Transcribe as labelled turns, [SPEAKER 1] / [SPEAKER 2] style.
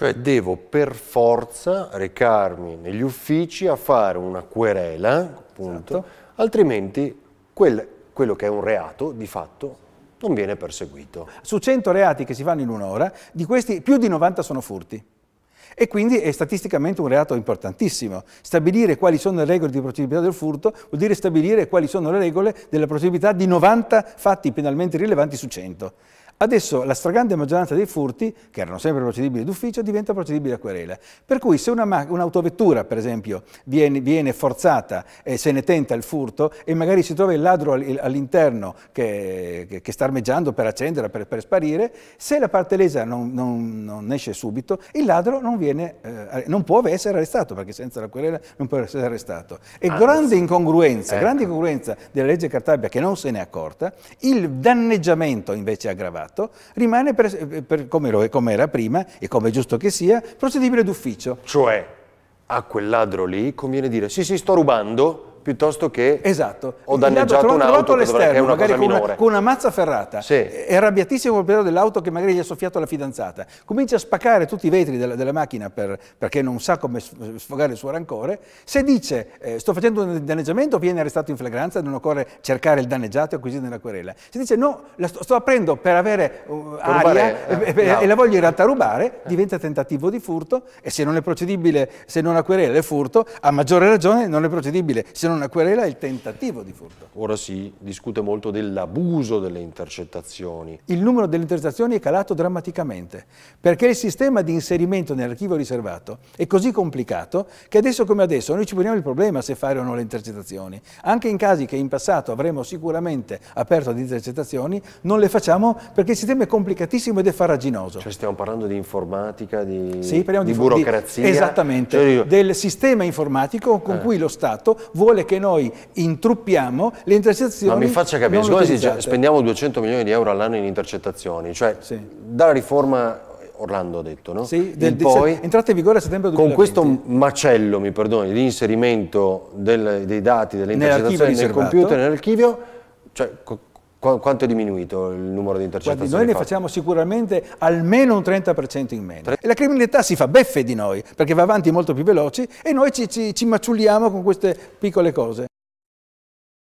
[SPEAKER 1] Cioè devo per forza recarmi negli uffici a fare una querela, appunto, esatto. altrimenti quel, quello che è un reato di fatto non viene perseguito.
[SPEAKER 2] Su 100 reati che si fanno in un'ora, di questi più di 90 sono furti. E quindi è statisticamente un reato importantissimo. Stabilire quali sono le regole di procedibilità del furto vuol dire stabilire quali sono le regole della procedibilità di 90 fatti penalmente rilevanti su 100. Adesso la stragrande maggioranza dei furti, che erano sempre procedibili d'ufficio, diventa procedibile a querela. Per cui se un'autovettura, un per esempio, viene, viene forzata e se ne tenta il furto e magari si trova il ladro all'interno che, che, che, sta armeggiando per accenderla, per, per sparire, se la parte lesa non, non, non esce subito, il ladro non, viene, eh, non, può essere arrestato, perché senza la querela non può essere arrestato. E ah, grande incongruenza, ecco. grande incongruenza della legge Cartabia che non se n'è accorta, il danneggiamento invece è aggravato fatto, rimane per, per come era
[SPEAKER 1] prima e come è giusto che sia, procedibile d'ufficio. Cioè, a quel ladro lì conviene dire sì sì sto rubando, piuttosto che esatto. ho dall'altro lato all'esterno, magari con una, con
[SPEAKER 2] una, mazza ferrata, sì. è arrabbiatissimo col pedale dell'auto che magari gli ha soffiato la fidanzata, comincia a spaccare tutti i vetri della, della macchina per, perché non sa come sfogare il suo rancore, se dice eh, sto facendo un danneggiamento viene arrestato in flagranza, non occorre cercare il danneggiato e acquisire nella querela, se dice no, sto, sto, aprendo per avere uh, per aria rubare, eh, e, no. e, la voglio in realtà rubare, diventa tentativo di furto e se non è procedibile, se non la querela è furto, a maggiore ragione non è procedibile, se in una querela è il tentativo di furto.
[SPEAKER 1] Ora si discute molto
[SPEAKER 2] dell'abuso delle intercettazioni. Il numero delle intercettazioni è calato drammaticamente, perché il sistema di inserimento nell'archivio riservato è così complicato che adesso come adesso noi ci poniamo il problema se fare o no le intercettazioni. Anche in casi che in passato avremmo sicuramente aperto ad intercettazioni, non le facciamo perché il sistema è complicatissimo ed è farraginoso. Cioè stiamo parlando di
[SPEAKER 1] informatica, di, sì, di, di burocrazia. Di, esattamente, cioè,
[SPEAKER 2] del sistema informatico con eh. cui lo Stato vuole quelle che noi intruppiamo, le intercettazioni... Ma mi faccia capire, siccome spendiamo
[SPEAKER 1] 200 milioni di euro all'anno in intercettazioni, cioè sì. dalla riforma Orlando ha detto, no? Sì, del, poi,
[SPEAKER 2] entrata in vigore a settembre 2020. Con
[SPEAKER 1] questo macello, mi perdoni, di inserimento del, dei dati, delle intercettazioni nel computer, nell'archivio, cioè, quanto è diminuito il numero di intercettazioni? Guardi, noi ne
[SPEAKER 2] facciamo sicuramente almeno un 30% in meno. E la criminalità si fa beffe di noi, perché va avanti molto più veloci e noi ci, ci, ci macciulliamo con queste piccole cose.